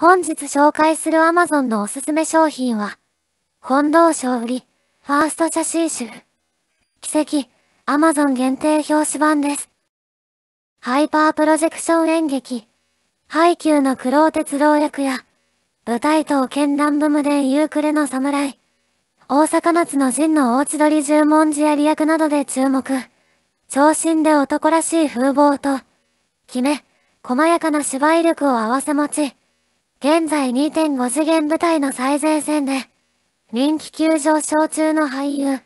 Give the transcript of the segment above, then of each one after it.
本日紹介する Amazon のおすすめ商品は、本堂賞売り、ファースト写真集。奇跡、Amazon 限定表紙版です。ハイパープロジェクション演劇、ハイキューの苦労鉄道役や、舞台刀剣乱舞無伝夕暮れの侍、大阪夏の陣の大千鳥十文字槍役などで注目。長身で男らしい風貌と、決め、細やかな芝居力を合わせ持ち、現在2.5次元舞台の最前線で、人気急上昇中の俳優、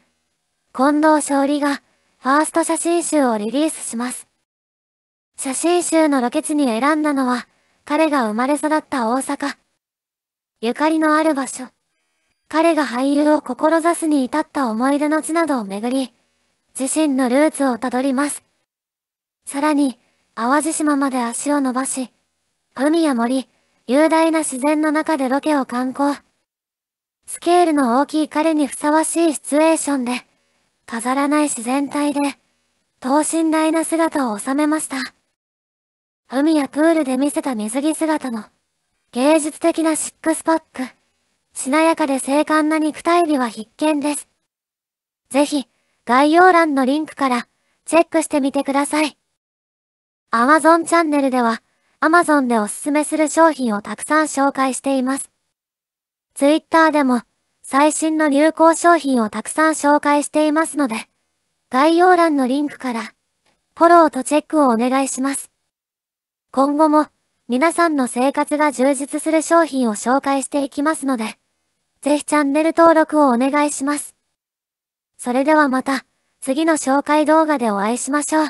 近藤勝利が、ファースト写真集をリリースします。写真集のロケ地に選んだのは、彼が生まれ育った大阪。ゆかりのある場所。彼が俳優を志すに至った思い出の地などをめぐり、自身のルーツをたどります。さらに、淡路島まで足を伸ばし、海や森、雄大な自然の中でロケを観光。スケールの大きい彼にふさわしいシチュエーションで、飾らない自然体で、等身大な姿を収めました。海やプールで見せた水着姿の、芸術的なシックスパック、しなやかで精悍な肉体美は必見です。ぜひ、概要欄のリンクから、チェックしてみてください。Amazon チャンネルでは、Amazon でおすすめする商品をたくさん紹介しています。Twitter でも最新の流行商品をたくさん紹介していますので、概要欄のリンクからフォローとチェックをお願いします。今後も皆さんの生活が充実する商品を紹介していきますので、ぜひチャンネル登録をお願いします。それではまた次の紹介動画でお会いしましょう。